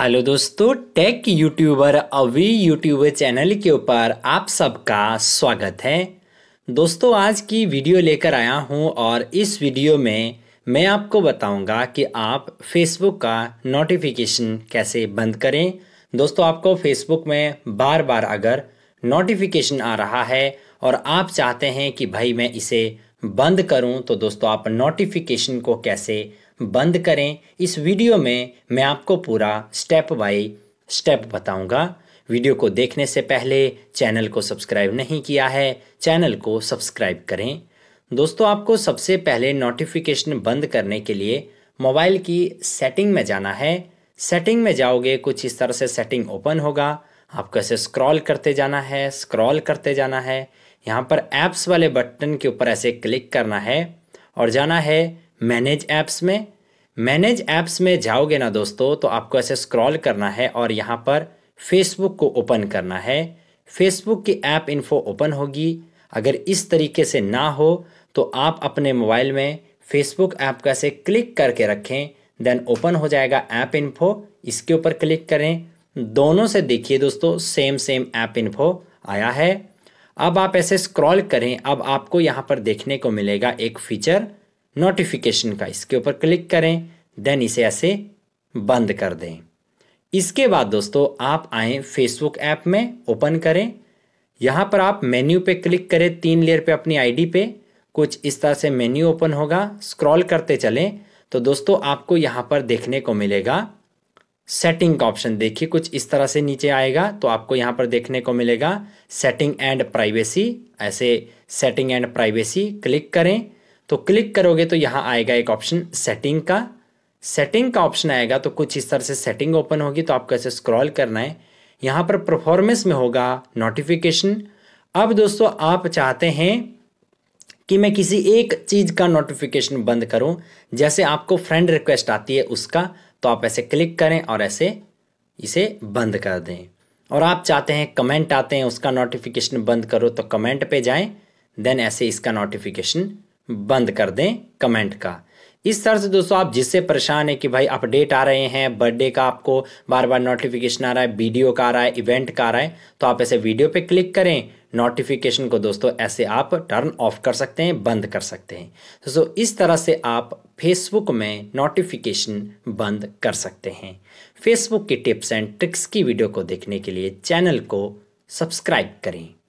hello दोस्तों tech youtuber Avi YouTube channel के ऊपर आप सबका स्वागत है दोस्तों आज की वीडियो लेकर आया हूं और इस वीडियो में मैं आपको बताऊंगा कि आप फेसबुक का नोटिफिकेशन कैसे बंद करें दोस्तों आपको फेसबुक में बार बार अगर नोटिफिकेशन आ रहा है और आप चाहते हैं कि भाई मैं इसे बंद करूं तो दोस्तों आप नोटिफिकेशन को कैसे बंद करें इस वीडियो में मैं आपको पूरा स्टेप बाय स्टेप बताऊंगा वीडियो को देखने से पहले चैनल को सब्सक्राइब नहीं किया है चैनल को सब्सक्राइब करें दोस्तों आपको सबसे पहले नोटिफिकेशन बंद करने के लिए मोबाइल की सेटिंग में जाना है सेटिंग में जाओगे कुछ इस तरह से सेटिंग ओपन होगा आपको ऐसे स्क्रॉल करते जाना है स्क्रॉल करते जाना है यहाँ पर ऐप्स वाले बटन के ऊपर ऐसे क्लिक करना है और जाना है मैनेज ऐप्स में मैनेज ऐप्स में जाओगे ना दोस्तों तो आपको ऐसे स्क्रॉल करना है और यहाँ पर फेसबुक को ओपन करना है फेसबुक की ऐप इन्फो ओपन होगी अगर इस तरीके से ना हो तो आप अपने मोबाइल में फेसबुक ऐप का ऐसे क्लिक करके रखें देन ओपन हो जाएगा ऐप इन्फो इसके ऊपर क्लिक करें दोनों से देखिए दोस्तों सेम सेम ऐप इन्फो आया है अब आप ऐसे स्क्रॉल करें अब आपको यहाँ पर देखने को मिलेगा एक फीचर नोटिफिकेशन का इसके ऊपर क्लिक करें देन इसे ऐसे बंद कर दें इसके बाद दोस्तों आप आए फेसबुक ऐप में ओपन करें यहाँ पर आप मेन्यू पे क्लिक करें तीन लेयर पे अपनी आईडी पे कुछ इस तरह से मेन्यू ओपन होगा स्क्रॉल करते चलें तो दोस्तों आपको यहाँ पर देखने को मिलेगा सेटिंग का ऑप्शन देखिए कुछ इस तरह से नीचे आएगा तो आपको यहाँ पर देखने को मिलेगा सेटिंग एंड प्राइवेसी ऐसे सेटिंग एंड प्राइवेसी क्लिक करें तो क्लिक करोगे तो यहाँ आएगा एक ऑप्शन सेटिंग का सेटिंग का ऑप्शन आएगा तो कुछ इस तरह से सेटिंग ओपन होगी तो आपको ऐसे स्क्रॉल करना है यहाँ पर परफॉर्मेंस में होगा नोटिफिकेशन अब दोस्तों आप चाहते हैं कि मैं किसी एक चीज़ का नोटिफिकेशन बंद करूं जैसे आपको फ्रेंड रिक्वेस्ट आती है उसका तो आप ऐसे क्लिक करें और ऐसे इसे बंद कर दें और आप चाहते हैं कमेंट आते हैं उसका नोटिफिकेशन बंद करो तो कमेंट पे जाएं देन ऐसे इसका नोटिफिकेशन बंद कर दें कमेंट का इस तरह से दोस्तों आप जिससे परेशान है कि भाई अपडेट आ रहे हैं बर्थडे का आपको बार बार नोटिफिकेशन आ रहा है वीडियो का आ रहा है इवेंट का आ रहा है तो आप ऐसे वीडियो पे क्लिक करें नोटिफिकेशन को दोस्तों ऐसे आप टर्न ऑफ कर सकते हैं बंद कर सकते हैं दोस्तों इस तरह से आप फेसबुक में नोटिफिकेशन बंद कर सकते हैं फेसबुक की टिप्स एंड ट्रिक्स की वीडियो को देखने के लिए चैनल को सब्सक्राइब करें